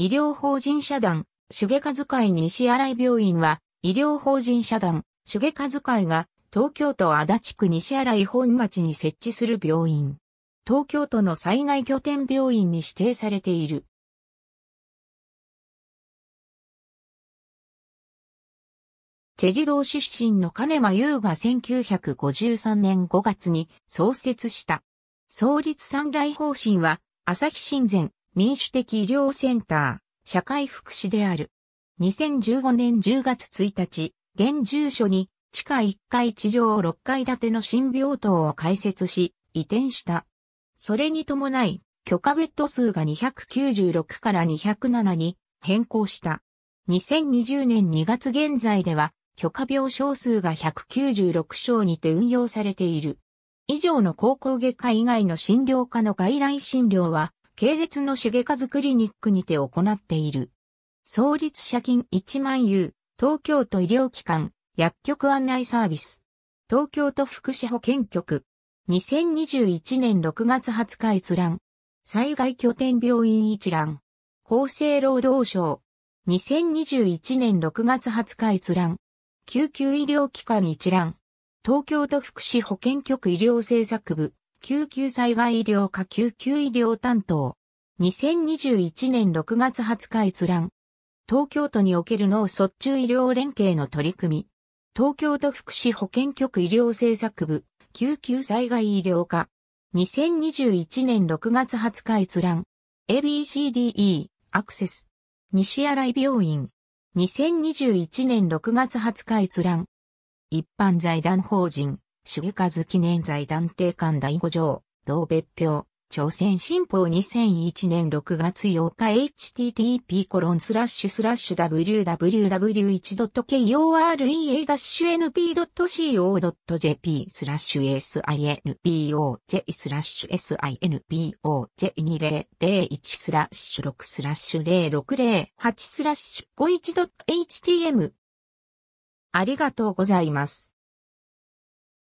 医療法人社団、手芸科会西新井病院は、医療法人社団、手芸科会が、東京都足立区西新井本町に設置する病院。東京都の災害拠点病院に指定されている。チェジ道出身の金間優が1953年5月に創設した。創立三大方針は、朝日新前、民主的医療センター、社会福祉である。2015年10月1日、現住所に地下1階地上6階建ての新病棟を開設し、移転した。それに伴い、許可ベッド数が296から207に変更した。2020年2月現在では、許可病床数が196床にて運用されている。以上の高校外科以外の診療科の外来診療は、系列の科図クリニックにて行っている。創立社金1万有、東京都医療機関、薬局案内サービス。東京都福祉保健局。2021年6月20日閲覧。災害拠点病院一覧。厚生労働省。2021年6月20日閲覧。救急医療機関一覧。東京都福祉保健局医療政策部。救急災害医療科救急医療担当。2021年6月20日閲覧。東京都における脳卒中医療連携の取り組み。東京都福祉保健局医療政策部、救急災害医療科。2021年6月20日閲覧。ABCDE、アクセス。西新井病院。2021年6月20日閲覧。一般財団法人。重和記念財団定官第5条、同別表、朝鮮新報2001年6月8日 http コロンスラッシュスラッシュ www1.korea-np.co.jp スラッシュ sinpoj スラッシュ sinpoj2001 スラッシュ6スラッシュ0608スラッシュ 51.htm ありがとうございます。